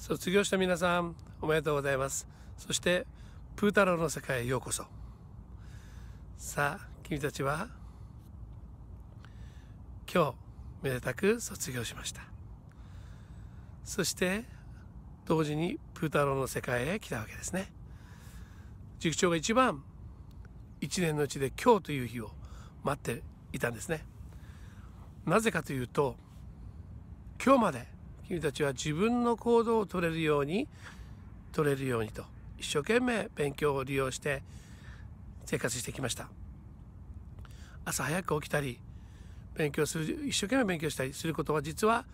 卒業した皆さんおめでとうございますそしてプータローの世界へようこそさあ君たちは今日めでたく卒業しましたそして同時にプータローの世界へ来たわけですね塾長が一番一年のうちで今日という日を待っていたんですねなぜかというと今日まで君たちは自分の行動を取れるように取れるようにと一生懸命勉強を利用して生活してきました朝早く起きたり勉強する一生懸命勉強したりすることは実は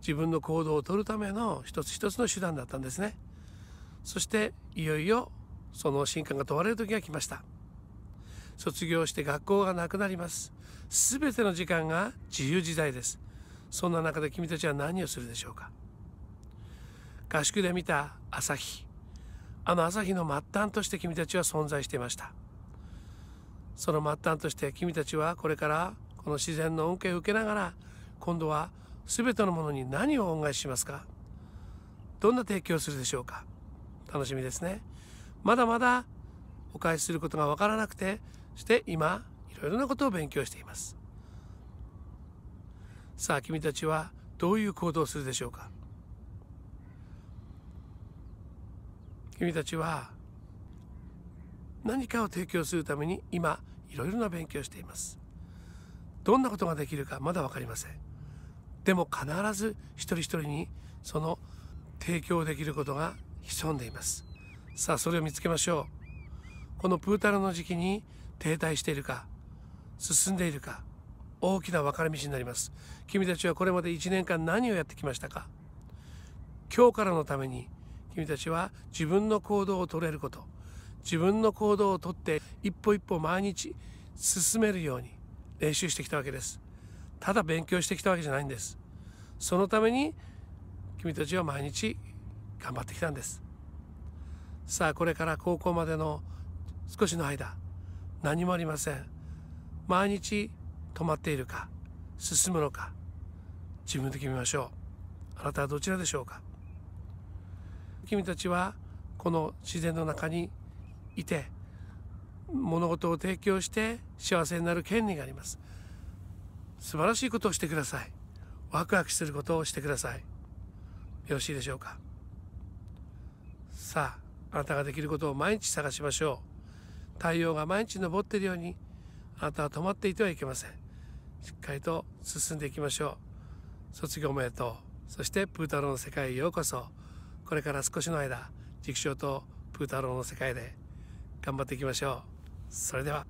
自分の行動を取るための一つ一つの手段だったんですねそしていよいよその進化が問われる時が来ました卒業して学校がなくなります全ての時間が自由自在ですそんな中で君たちは何をするでしょうか合宿で見た朝日あの朝日の末端として君たちは存在していましたその末端として君たちはこれからこの自然の恩恵を受けながら今度は全てのものに何を恩返ししますかどんな提供をするでしょうか楽しみですねまだまだお返しすることが分からなくてして今いろいろなことを勉強していますさあ君たちはどういう行動をするでしょうか君たちは何かを提供するために今いろいろな勉強をしていますどんなことができるかまだ分かりませんでも必ず一人一人にその提供できることが潜んでいますさあそれを見つけましょうこのプータルの時期に停滞しているか進んでいるか大きな分かれ道になります君たちはこれまで1年間何をやってきましたか今日からのために君たちは自分の行動を取れること自分の行動をとって一歩一歩毎日進めるように練習してきたわけですただ勉強してきたわけじゃないんですそのために君たちは毎日頑張ってきたんですさあこれから高校までの少しの間何もありません毎日止まっているか進むのか自分で決めましょうあなたはどちらでしょうか君たちはこの自然の中にいて物事を提供して幸せになる権利があります素晴らしいことをしてくださいワクワクすることをしてくださいよろしいでしょうかさああなたができることを毎日探しましょう太陽が毎日昇っているようにあなたは止まっていてはいけませんしっかりと進んでいきましょう卒業おめでとうそしてプータローの世界へようこそこれから少しの間畜生とプータローの世界で頑張っていきましょうそれでは